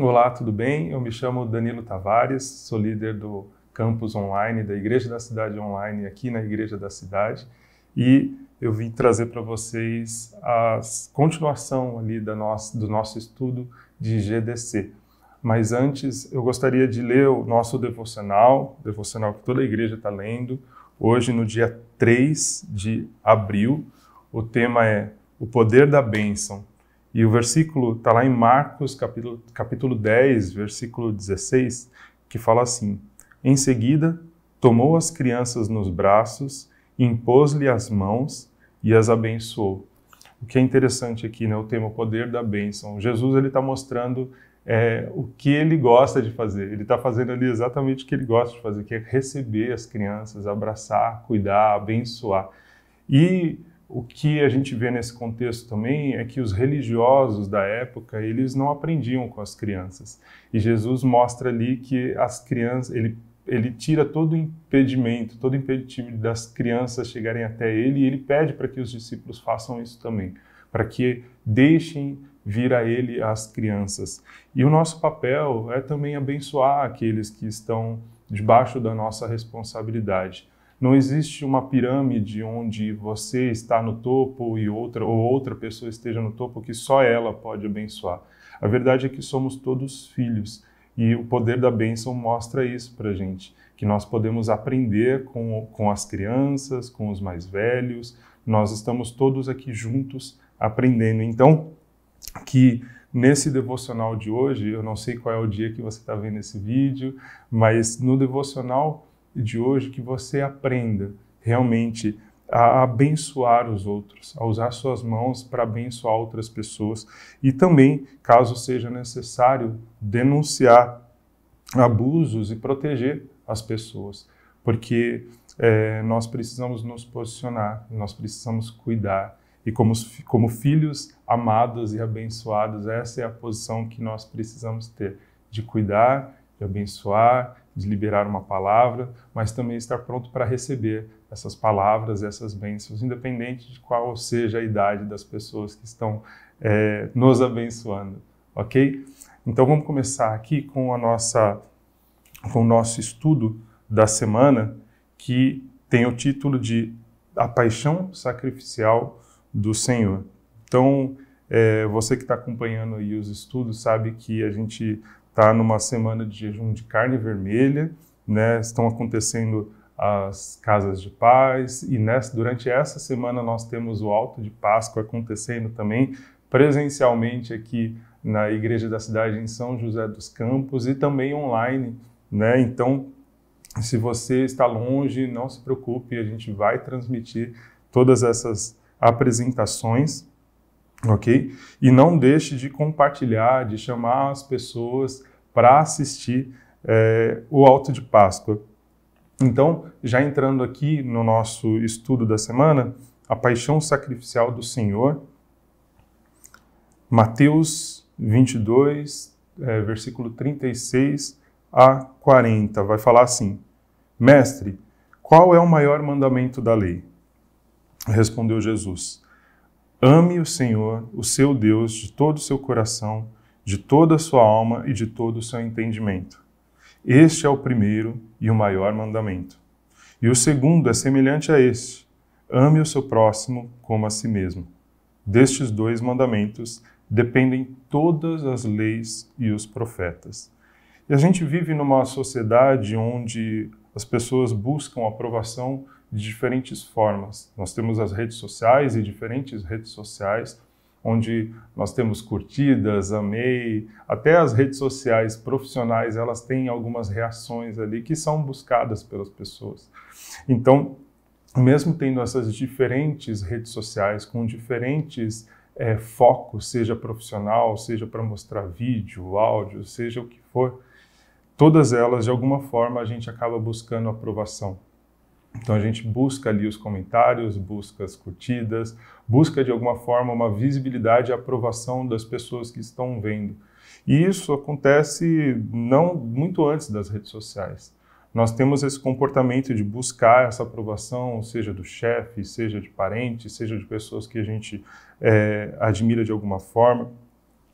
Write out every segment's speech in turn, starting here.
Olá, tudo bem? Eu me chamo Danilo Tavares, sou líder do campus online da Igreja da Cidade Online aqui na Igreja da Cidade e eu vim trazer para vocês a continuação ali da nossa, do nosso estudo de GDC. Mas antes, eu gostaria de ler o nosso devocional, devocional que toda a igreja está lendo, hoje no dia 3 de abril. O tema é O Poder da Bênção, e o versículo está lá em Marcos, capítulo, capítulo 10, versículo 16, que fala assim: Em seguida, tomou as crianças nos braços, impôs-lhe as mãos e as abençoou. O que é interessante aqui, né, o tema poder da bênção. Jesus ele está mostrando é, o que ele gosta de fazer. Ele está fazendo ali exatamente o que ele gosta de fazer, que é receber as crianças, abraçar, cuidar, abençoar. E o que a gente vê nesse contexto também é que os religiosos da época, eles não aprendiam com as crianças. E Jesus mostra ali que as crianças, ele ele tira todo o impedimento, todo o das crianças chegarem até ele e ele pede para que os discípulos façam isso também, para que deixem vir a ele as crianças. E o nosso papel é também abençoar aqueles que estão debaixo da nossa responsabilidade. Não existe uma pirâmide onde você está no topo e outra ou outra pessoa esteja no topo que só ela pode abençoar. A verdade é que somos todos filhos e o poder da bênção mostra isso para gente, que nós podemos aprender com, com as crianças, com os mais velhos. Nós estamos todos aqui juntos aprendendo. Então, que Nesse devocional de hoje, eu não sei qual é o dia que você está vendo esse vídeo, mas no devocional de hoje que você aprenda realmente a abençoar os outros, a usar suas mãos para abençoar outras pessoas e também, caso seja necessário, denunciar abusos e proteger as pessoas, porque é, nós precisamos nos posicionar, nós precisamos cuidar e como, como filhos amados e abençoados, essa é a posição que nós precisamos ter de cuidar, de abençoar, de liberar uma palavra, mas também estar pronto para receber essas palavras, essas bênçãos, independente de qual seja a idade das pessoas que estão é, nos abençoando, ok? Então vamos começar aqui com a nossa com o nosso estudo da semana que tem o título de A Paixão Sacrificial do Senhor. Então é, você que está acompanhando aí os estudos sabe que a gente está numa semana de jejum de carne vermelha, né? Estão acontecendo as casas de paz e nessa, durante essa semana nós temos o alto de Páscoa acontecendo também presencialmente aqui na igreja da cidade em São José dos Campos e também online, né? Então, se você está longe, não se preocupe, a gente vai transmitir todas essas apresentações, ok? E não deixe de compartilhar, de chamar as pessoas para assistir é, o Alto de Páscoa. Então, já entrando aqui no nosso estudo da semana, a paixão sacrificial do Senhor, Mateus 22, é, eh, versículo 36 a 40, vai falar assim: Mestre, qual é o maior mandamento da lei? Respondeu Jesus: Ame o Senhor, o seu Deus, de todo o seu coração de toda a sua alma e de todo o seu entendimento. Este é o primeiro e o maior mandamento. E o segundo é semelhante a este: ame o seu próximo como a si mesmo. Destes dois mandamentos dependem todas as leis e os profetas. E a gente vive numa sociedade onde as pessoas buscam aprovação de diferentes formas. Nós temos as redes sociais e diferentes redes sociais onde nós temos curtidas, amei, até as redes sociais profissionais, elas têm algumas reações ali que são buscadas pelas pessoas. Então, mesmo tendo essas diferentes redes sociais com diferentes é, focos, seja profissional, seja para mostrar vídeo, áudio, seja o que for, todas elas, de alguma forma, a gente acaba buscando aprovação. Então a gente busca ali os comentários, busca as curtidas, busca de alguma forma uma visibilidade e aprovação das pessoas que estão vendo. E isso acontece não muito antes das redes sociais. Nós temos esse comportamento de buscar essa aprovação, seja do chefe, seja de parente, seja de pessoas que a gente é, admira de alguma forma.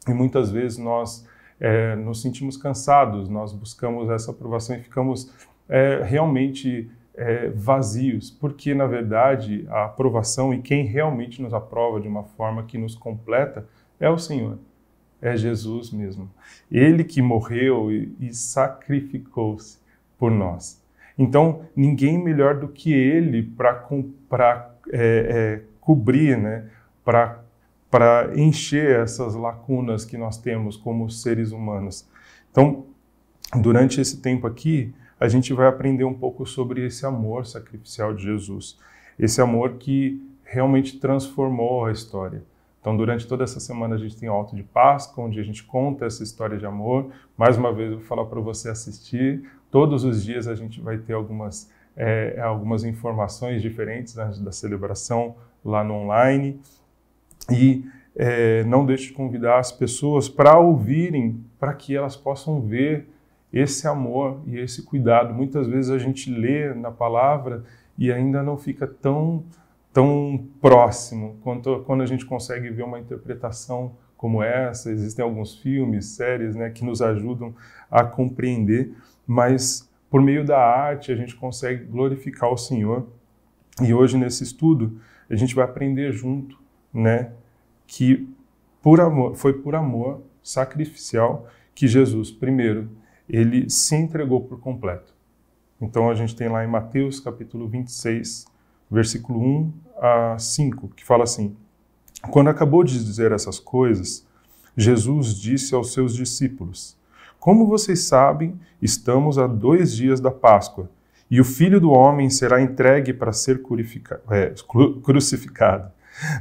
E muitas vezes nós é, nos sentimos cansados, nós buscamos essa aprovação e ficamos é, realmente é, vazios, porque na verdade a aprovação e quem realmente nos aprova de uma forma que nos completa é o Senhor, é Jesus mesmo. Ele que morreu e, e sacrificou-se por nós. Então, ninguém melhor do que ele para é, é, cobrir, né, para encher essas lacunas que nós temos como seres humanos. Então, durante esse tempo aqui, a gente vai aprender um pouco sobre esse amor sacrificial de Jesus, esse amor que realmente transformou a história. Então, durante toda essa semana, a gente tem o Alto de Páscoa, onde a gente conta essa história de amor. Mais uma vez, eu vou falar para você assistir. Todos os dias a gente vai ter algumas, é, algumas informações diferentes né, da celebração lá no online. E é, não deixe de convidar as pessoas para ouvirem, para que elas possam ver esse amor e esse cuidado. Muitas vezes a gente lê na palavra e ainda não fica tão tão próximo quanto quando a gente consegue ver uma interpretação como essa. Existem alguns filmes, séries, né, que nos ajudam a compreender, mas por meio da arte a gente consegue glorificar o Senhor. E hoje nesse estudo a gente vai aprender junto, né, que por amor, foi por amor sacrificial que Jesus primeiro ele se entregou por completo. Então a gente tem lá em Mateus capítulo 26, versículo 1 a 5, que fala assim: Quando acabou de dizer essas coisas, Jesus disse aos seus discípulos: Como vocês sabem, estamos a dois dias da Páscoa, e o filho do homem será entregue para ser crucificado. É,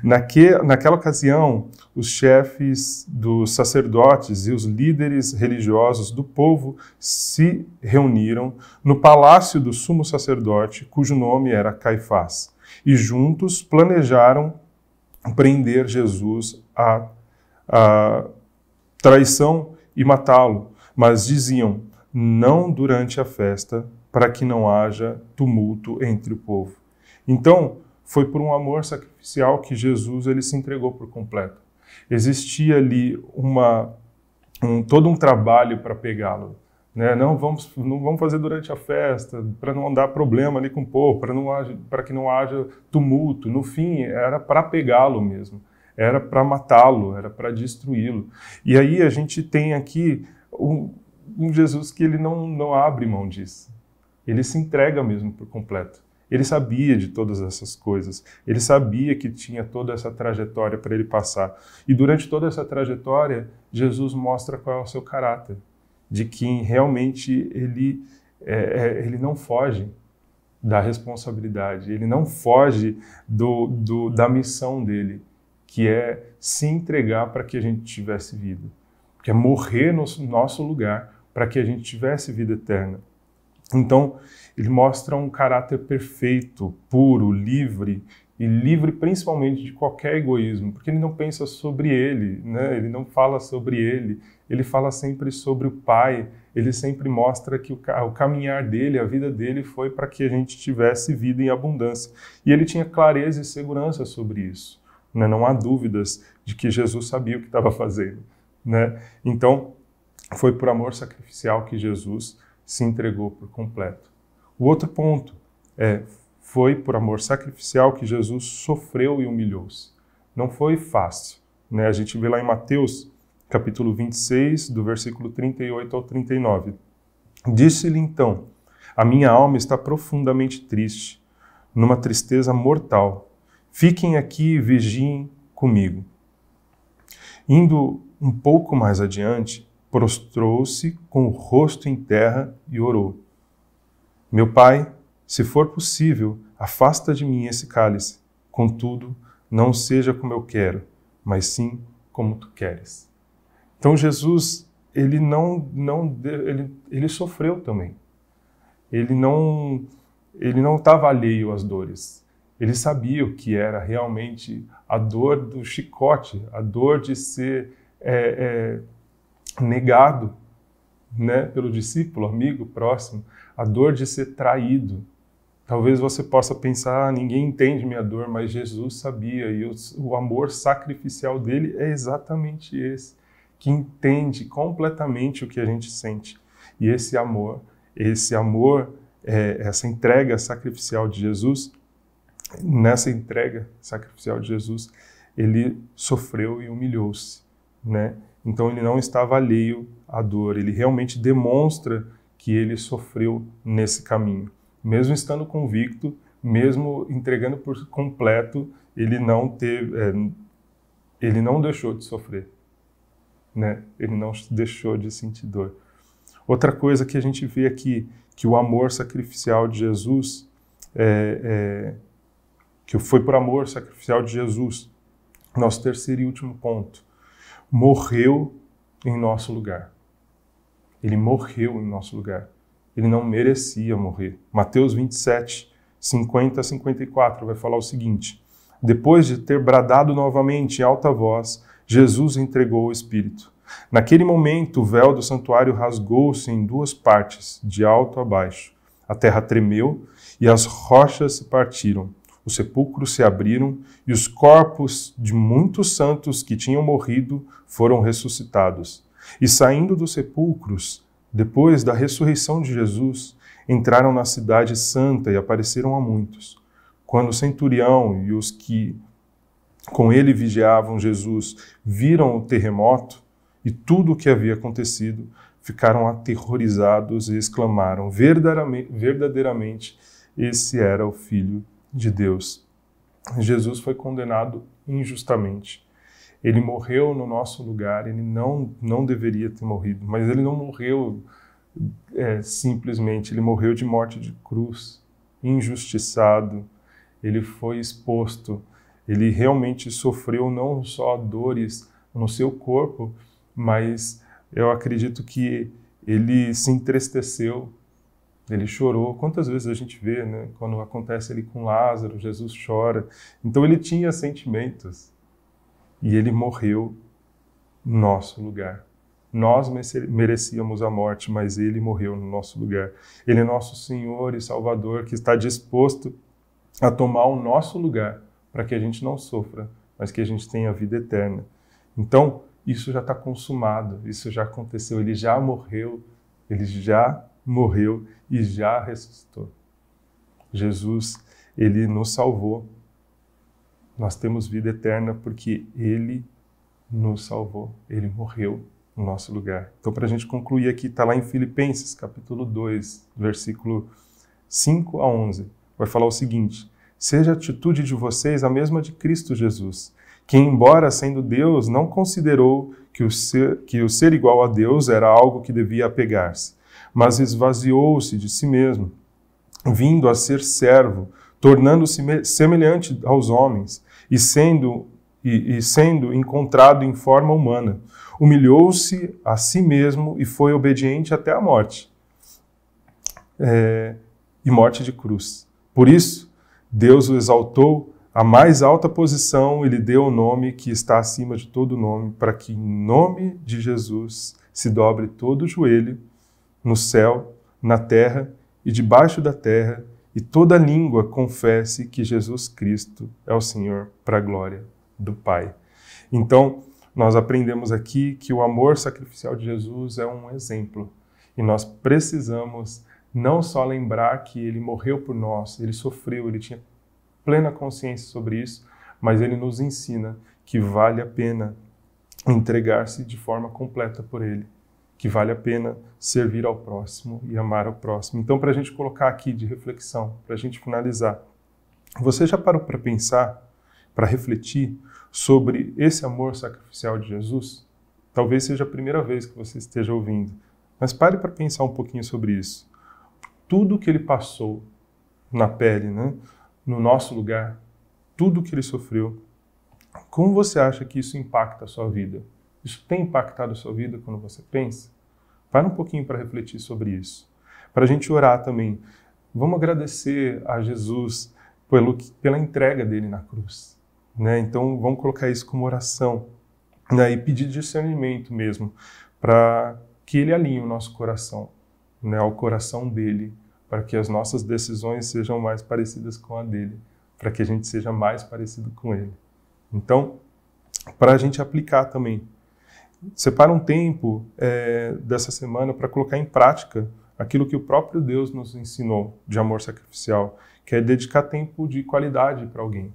Naque, naquela ocasião, os chefes dos sacerdotes e os líderes religiosos do povo se reuniram no palácio do sumo sacerdote, cujo nome era Caifás, e juntos planejaram prender Jesus à, à traição e matá-lo, mas diziam: não durante a festa, para que não haja tumulto entre o povo. Então, foi por um amor sacrificial que Jesus ele se entregou por completo. Existia ali uma um, todo um trabalho para pegá-lo. Né? Não vamos não vamos fazer durante a festa para não dar problema ali com o povo, para não para que não haja tumulto. No fim era para pegá-lo mesmo, era para matá-lo, era para destruí-lo. E aí a gente tem aqui um, um Jesus que ele não não abre mão disso. Ele se entrega mesmo por completo. Ele sabia de todas essas coisas, ele sabia que tinha toda essa trajetória para ele passar. E durante toda essa trajetória, Jesus mostra qual é o seu caráter, de quem realmente ele, é, é, ele não foge da responsabilidade, ele não foge do, do, da missão dele, que é se entregar para que a gente tivesse vida, que é morrer no nosso lugar para que a gente tivesse vida eterna. Então, ele mostra um caráter perfeito, puro, livre e livre principalmente de qualquer egoísmo, porque ele não pensa sobre ele, né? ele não fala sobre ele, ele fala sempre sobre o Pai, ele sempre mostra que o, caminhar dele, a vida dele foi para que a gente tivesse vida em abundância. E ele tinha clareza e segurança sobre isso. Né? Não há dúvidas de que Jesus sabia o que estava fazendo. Né? Então, foi por amor sacrificial que Jesus se entregou por completo. O outro ponto é foi por amor sacrificial que Jesus sofreu e humilhou-se. Não foi fácil, né? A gente vê lá em Mateus, capítulo 26, do versículo 38 ao 39. Disse-lhe então: A minha alma está profundamente triste, numa tristeza mortal. Fiquem aqui e vigiem comigo. Indo um pouco mais adiante, prostrou-se com o rosto em terra e orou: Meu pai, se for possível, afasta de mim esse cálice. Contudo, não seja como eu quero, mas sim como tu queres. Então Jesus, ele não não ele, ele sofreu também. Ele não ele não estava alheio às dores. Ele sabia o que era realmente a dor do chicote, a dor de ser é, é, negado né, pelo discípulo, amigo, próximo, a dor de ser traído. Talvez você possa pensar, ah, ninguém entende minha dor, mas Jesus sabia e o, o amor sacrificial dele é exatamente esse, que entende completamente o que a gente sente. E esse amor, esse amor, é, essa entrega sacrificial de Jesus, nessa entrega sacrificial de Jesus, ele sofreu e humilhou-se, né? Então ele não estava alheio à dor, ele realmente demonstra que ele sofreu nesse caminho. Mesmo estando convicto, mesmo entregando por completo, ele não teve, é, ele não deixou de sofrer, né? Ele não deixou de sentir dor. Outra coisa que a gente vê aqui que o amor sacrificial de Jesus é, é, que foi por amor sacrificial de Jesus. Nosso terceiro e último ponto morreu em nosso lugar. Ele morreu em nosso lugar. Ele não merecia morrer. Mateus 27, 50 a 54 vai falar o seguinte: Depois de ter bradado novamente em alta voz, Jesus entregou o Espírito. Naquele momento, o véu do santuário rasgou-se em duas partes, de alto a baixo. A terra tremeu e as rochas se partiram os sepulcros se abriram e os corpos de muitos santos que tinham morrido foram ressuscitados. E saindo dos sepulcros, depois da ressurreição de Jesus, entraram na Cidade Santa e apareceram a muitos. Quando o centurião e os que com ele vigiavam Jesus viram o terremoto e tudo o que havia acontecido, ficaram aterrorizados e exclamaram: verdadeiramente, verdadeiramente esse era o filho de Deus. Jesus foi condenado injustamente. Ele morreu no nosso lugar, ele não, não deveria ter morrido, mas ele não morreu é, simplesmente, ele morreu de morte de cruz, injustiçado, ele foi exposto, ele realmente sofreu não só dores no seu corpo, mas eu acredito que ele se entristeceu ele chorou. Quantas vezes a gente vê, né? Quando acontece ele com Lázaro, Jesus chora. Então ele tinha sentimentos e ele morreu no nosso lugar. Nós merecíamos a morte, mas ele morreu no nosso lugar. Ele é nosso Senhor e Salvador que está disposto a tomar o nosso lugar para que a gente não sofra, mas que a gente tenha a vida eterna. Então, isso já está consumado, isso já aconteceu, ele já morreu, ele já morreu e já ressuscitou. Jesus, ele nos salvou. Nós temos vida eterna porque ele nos salvou, ele morreu no nosso lugar. Então, para a gente concluir aqui, está lá em Filipenses, capítulo 2, versículo 5 a 11. Vai falar o seguinte: Seja a atitude de vocês a mesma de Cristo Jesus, que, embora sendo Deus, não considerou que o ser, que o ser igual a Deus era algo que devia apegar-se mas esvaziou-se de si mesmo, vindo a ser servo, tornando-se semelhante aos homens e sendo e, sendo encontrado em forma humana, humilhou-se a si mesmo e foi obediente até a morte. É, e morte de cruz. Por isso, Deus o exaltou à mais alta posição e lhe deu o nome que está acima de todo nome, para que em nome de Jesus se dobre todo o joelho no céu, na terra e debaixo da terra, e toda língua confesse que Jesus Cristo é o Senhor para a glória do Pai. Então, nós aprendemos aqui que o amor sacrificial de Jesus é um exemplo e nós precisamos não só lembrar que ele morreu por nós, ele sofreu, ele tinha plena consciência sobre isso, mas ele nos ensina que vale a pena entregar-se de forma completa por ele que vale a pena servir ao próximo e amar ao próximo. Então, para a gente colocar aqui de reflexão, para a gente finalizar, você já parou para pensar, para refletir sobre esse amor sacrificial de Jesus? Talvez seja a primeira vez que você esteja ouvindo, mas pare para pensar um pouquinho sobre isso. Tudo que ele passou na pele, né? no nosso lugar, tudo que ele sofreu, como você acha que isso impacta a sua vida? Isso tem impactado a sua vida quando você pensa? Para um pouquinho para refletir sobre isso. Para a gente orar também. Vamos agradecer a Jesus pelo, pela entrega dele na cruz. Né? Então, vamos colocar isso como oração né? e pedir discernimento mesmo, para que ele alinhe o nosso coração né? ao coração dele, para que as nossas decisões sejam mais parecidas com a dele, para que a gente seja mais parecido com ele. Então, para a gente aplicar também Separa um tempo é, dessa semana para colocar em prática aquilo que o próprio Deus nos ensinou de amor sacrificial, que é dedicar tempo de qualidade para alguém.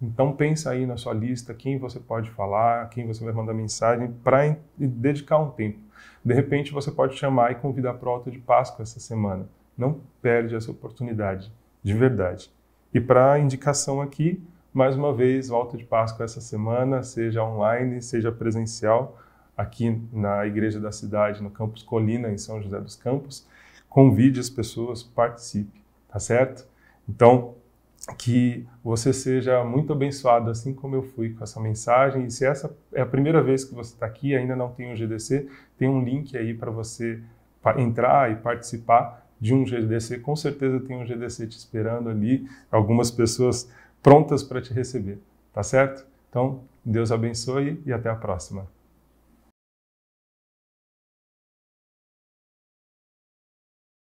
Então pensa aí na sua lista quem você pode falar, quem você vai mandar mensagem para dedicar um tempo. De repente você pode chamar e convidar para o alto de Páscoa essa semana. Não perde essa oportunidade, de verdade. E para indicação aqui, mais uma vez, o de Páscoa essa semana, seja online, seja presencial, aqui na igreja da cidade, no campus Colina, em São José dos Campos. Convide as pessoas, participe, tá certo? Então, que você seja muito abençoado, assim como eu fui com essa mensagem. E se essa é a primeira vez que você está aqui, ainda não tem um GDC, tem um link aí para você entrar e participar de um GDC. Com certeza tem um GDC te esperando ali, algumas pessoas prontas para te receber, tá certo? Então, Deus abençoe e até a próxima.